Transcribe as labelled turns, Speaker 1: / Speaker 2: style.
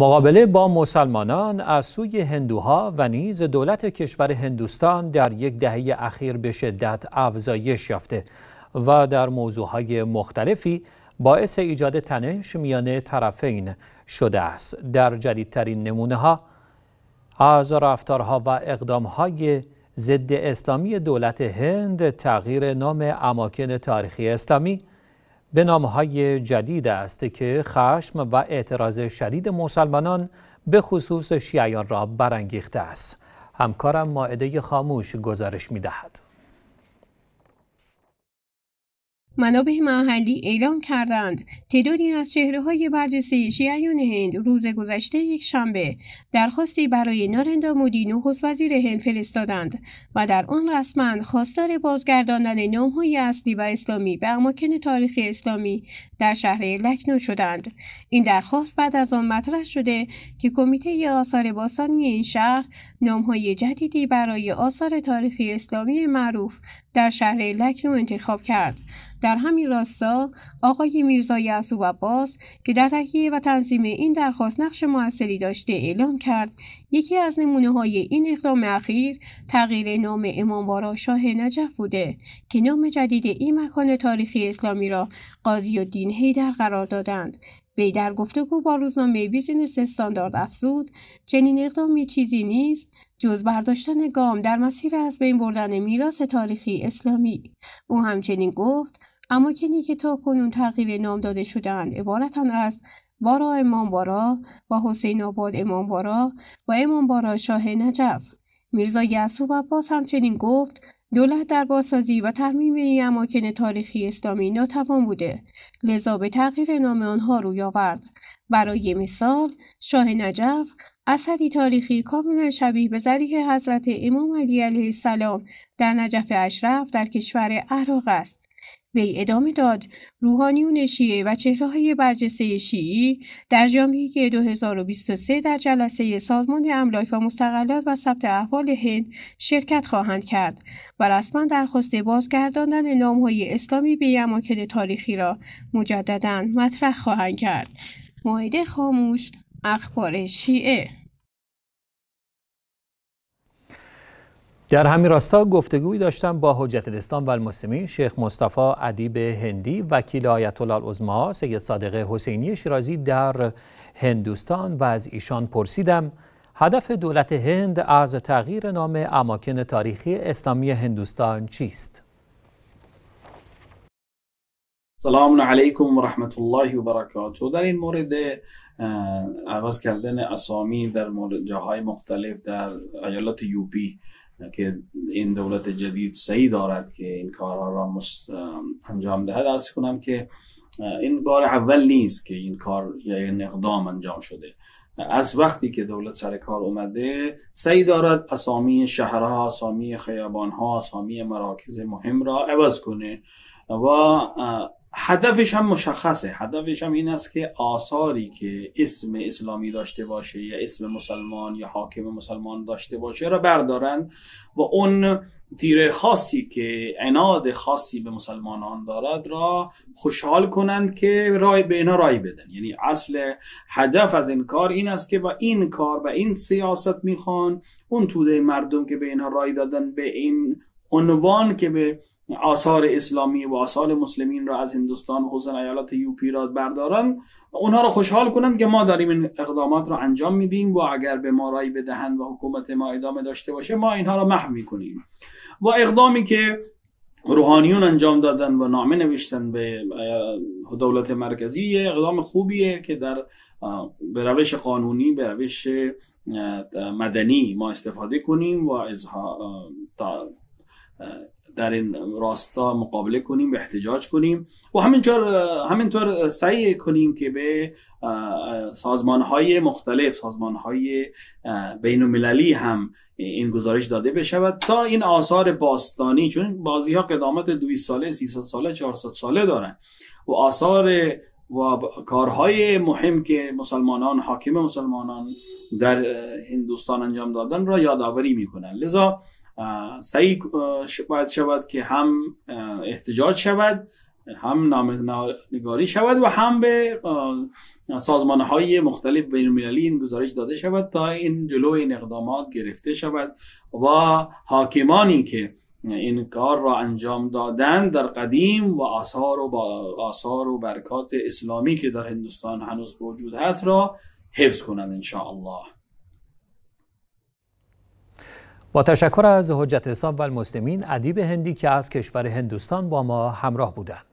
Speaker 1: مقابله با مسلمانان از سوی هندوها و نیز دولت کشور هندوستان در یک دهه اخیر به شدت افزایش یافته و در موضوعهای مختلفی باعث ایجاد تنش میان طرفین شده است در جدیدترین نمونه ها از رفتارها و اقدامهای ضد اسلامی دولت هند تغییر نام اماکن تاریخی اسلامی به نامهای جدید است که خشم و اعتراض شدید مسلمانان به خصوص شیعیان را برانگیخته است همکارم ماعده خاموش گزارش می دهد.
Speaker 2: منابع محلی اعلام کردند تعدادی از چهره های برجسته شیعیان هند روز گذشته یک شنبه درخواستی برای نارندا مودی نخست وزیر هند فرستادند و در آن رسما خواستار بازگرداندن نامهای اصلی و اسلامی به اماکن تاریخی اسلامی در شهر لکنو شدند این درخواست بعد از آن مطرح شده که کمیته آثار باستانی این شهر نامهای جدیدی برای آثار تاریخی اسلامی معروف در شهر لکنو انتخاب کرد در همین راستا آقای میرزا و عباس که در تهیه و تنظیم این درخواست نقش موثری داشته اعلام کرد یکی از نمونه های این اقدام اخیر تغییر نام بارا شاه نجف بوده که نام جدید این مکان تاریخی اسلامی را قاضی الدین هیدر قرار دادند وی در گفتگو با روزنامه بیزینس استاندارد افزود چنین اقدامی چیزی نیست جز برداشتن گام در مسیر از بین بردن میراث تاریخی اسلامی او همچنین گفت کنی که تا کنون تغییر نام داده شدهاند عبارتان از بارا بارا و حسین آباد بارا و بارا شاه نجف میرزا یعصوب عباس همچنین گفت دولت در بازسازی و تحمیم این اماکن تاریخی اسلامی ناتوان بوده لذا به تغییر نام آنها روی آورد برای مثال شاه نجف اثری تاریخی کاملا شبیه به ذریح حضرت امام علی علیه السلام در نجف اشرف در کشور عراق است وی ادامه داد روحانیون شیعه و چهره های برجسته شیعی در ژانویه 2023 در جلسه سازمان املاک و مستقلات و ثبت احوال هند شرکت خواهند کرد و رسما درخواست بازگرداندن نام های اسلامی به اماکن تاریخی را مجددا مطرح خواهند کرد. مایده خاموش اخبار شیعه
Speaker 1: در همین راستا گفتگویی داشتم با حجت الاسلام و المسلمین شیخ مصطفی ادیب هندی وکیل آیت الله العظما سید صادق حسینی شیرازی در هندوستان و از ایشان پرسیدم هدف دولت هند از تغییر نام اماکن تاریخی اسلامی هندوستان چیست؟
Speaker 3: سلام علیکم و رحمت الله و برکاته در این مورد عوض کردن اسامی در جاهای مختلف در ایالات یوپی که این دولت جدید سعی دارد که این کارها را انجام دهد ارز کنم که این بار اول نیست که این کار یا این اقدام انجام شده از وقتی که دولت سر کار اومده سعی دارد اسامی شهرها اسامی خیابانها اسامی مراکز مهم را عوض کنه و هدفش هم مشخصه هدفش هم این است که آثاری که اسم اسلامی داشته باشه یا اسم مسلمان یا حاکم مسلمان داشته باشه را بردارند و اون تیره خاصی که عناد خاصی به مسلمانان دارد را خوشحال کنند که رای به اینا رای بدن یعنی اصل هدف از این کار این است که با این کار و این سیاست میخوان اون توده مردم که به اینها رای دادن به این عنوان که به آثار اسلامی و آثار مسلمین را از هندوستان و خصوصا ایالات یوپی را بردارن و اونها را خوشحال کنند که ما داریم این اقدامات را انجام میدیم و اگر به ما رای بدهند و حکومت ما ادامه داشته باشه ما اینها را محو میکنیم و اقدامی که روحانیون انجام دادن و نامه نوشتن به دولت مرکزی اقدام خوبیه که در به روش قانونی به روش مدنی ما استفاده کنیم و اظهار در این راستا مقابله کنیم و احتجاج کنیم و همینطور همینطور سعی کنیم که به سازمان های مختلف سازمان های بین المللی هم این گزارش داده بشود تا این آثار باستانی چون بازی ها قدامت 200 ساله 300 ساله 400 ساله دارن و آثار و کارهای مهم که مسلمانان حاکم مسلمانان در هندوستان انجام دادن را یادآوری میکنن لذا سعی باید شود که هم احتجاج شود هم نگاری شود و هم به سازمان های مختلف بین المللی این گزارش داده شود تا این جلو این اقدامات گرفته شود و حاکمانی که این کار را انجام دادن در قدیم و آثار و با آثار و برکات اسلامی که در هندوستان هنوز وجود هست را حفظ کنند ان الله
Speaker 1: با تشکر از حجت حساب و المسلمین ادیب هندی که از کشور هندوستان با ما همراه بودند